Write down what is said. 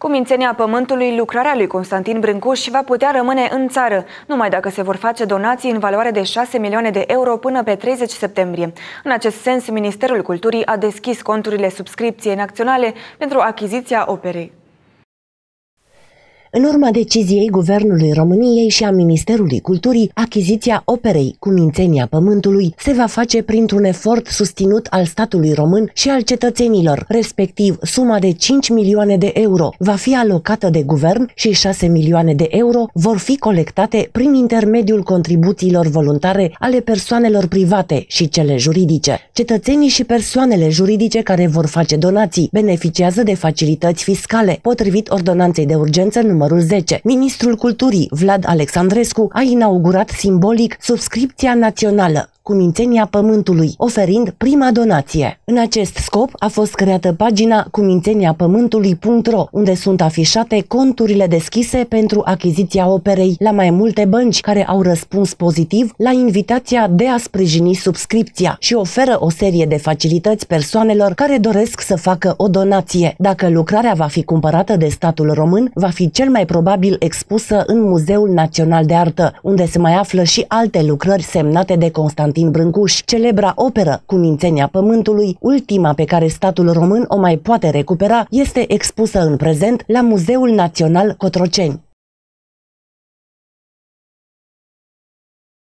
Cu mințenia pământului, lucrarea lui Constantin Brâncuș va putea rămâne în țară, numai dacă se vor face donații în valoare de 6 milioane de euro până pe 30 septembrie. În acest sens, Ministerul Culturii a deschis conturile subscripției naționale pentru achiziția operei. În urma deciziei Guvernului României și a Ministerului Culturii, achiziția operei cu mințenia pământului se va face printr-un efort susținut al statului român și al cetățenilor, respectiv suma de 5 milioane de euro va fi alocată de guvern și 6 milioane de euro vor fi colectate prin intermediul contribuțiilor voluntare ale persoanelor private și cele juridice. Cetățenii și persoanele juridice care vor face donații beneficiază de facilități fiscale, potrivit ordonanței de urgență numărul numărul 10. Ministrul Culturii, Vlad Alexandrescu, a inaugurat simbolic subscripția națională cu mințenia Pământului, oferind prima donație. În acest scop a fost creată pagina cumințeniapământului.ro, unde sunt afișate conturile deschise pentru achiziția operei la mai multe bănci care au răspuns pozitiv la invitația de a sprijini subscripția și oferă o serie de facilități persoanelor care doresc să facă o donație. Dacă lucrarea va fi cumpărată de statul român, va fi cel mai probabil expusă în Muzeul Național de Artă, unde se mai află și alte lucrări semnate de Constantin Constantin Brâncuș, celebra operă cu mințenia pământului, ultima pe care statul român o mai poate recupera, este expusă în prezent la Muzeul Național Cotroceni.